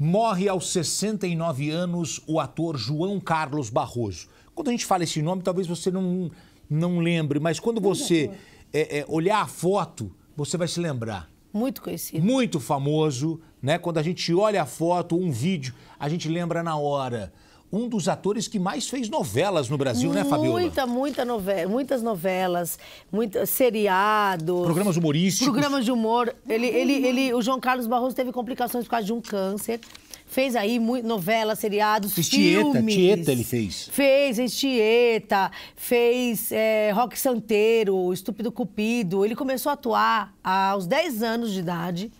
Morre aos 69 anos o ator João Carlos Barroso. Quando a gente fala esse nome, talvez você não, não lembre, mas quando é você é, é, olhar a foto, você vai se lembrar. Muito conhecido. Muito famoso, né? Quando a gente olha a foto, um vídeo, a gente lembra na hora um dos atores que mais fez novelas no Brasil, muita, né, Fabiola? Muita, muita novela, muitas novelas, muito, seriados. Programas humorísticos. Programas de humor. Ele, ele, ele, o João Carlos Barroso teve complicações por causa de um câncer. Fez aí novelas, seriados, fez filmes. Tieta, Tieta ele fez. Fez, fez Tieta, fez é, Rock Santeiro, Estúpido Cupido. Ele começou a atuar aos 10 anos de idade.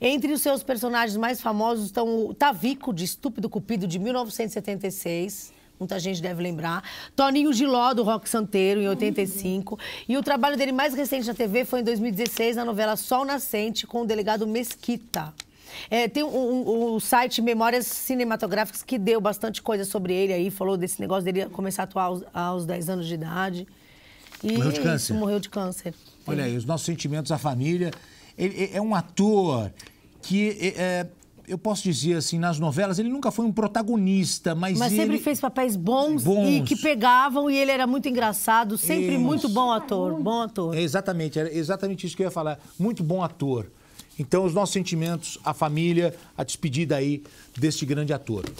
Entre os seus personagens mais famosos estão o Tavico, de Estúpido Cupido, de 1976. Muita gente deve lembrar. Toninho Giló, do Rock Santeiro, em 85. Uhum. E o trabalho dele mais recente na TV foi em 2016, na novela Sol Nascente, com o delegado Mesquita. É, tem o um, um, um site Memórias Cinematográficas que deu bastante coisa sobre ele aí, falou desse negócio dele começar a atuar aos, aos 10 anos de idade. E morreu de câncer. Isso, morreu de câncer. Olha aí, os nossos sentimentos à família ele é, é um ator que é, é, eu posso dizer assim, nas novelas, ele nunca foi um protagonista, mas. Mas ele... sempre fez papéis bons, bons, e que pegavam, e ele era muito engraçado, sempre isso. muito bom ator. Bom ator. É exatamente, era exatamente isso que eu ia falar. Muito bom ator. Então, os nossos sentimentos, a família, a despedida aí deste grande ator.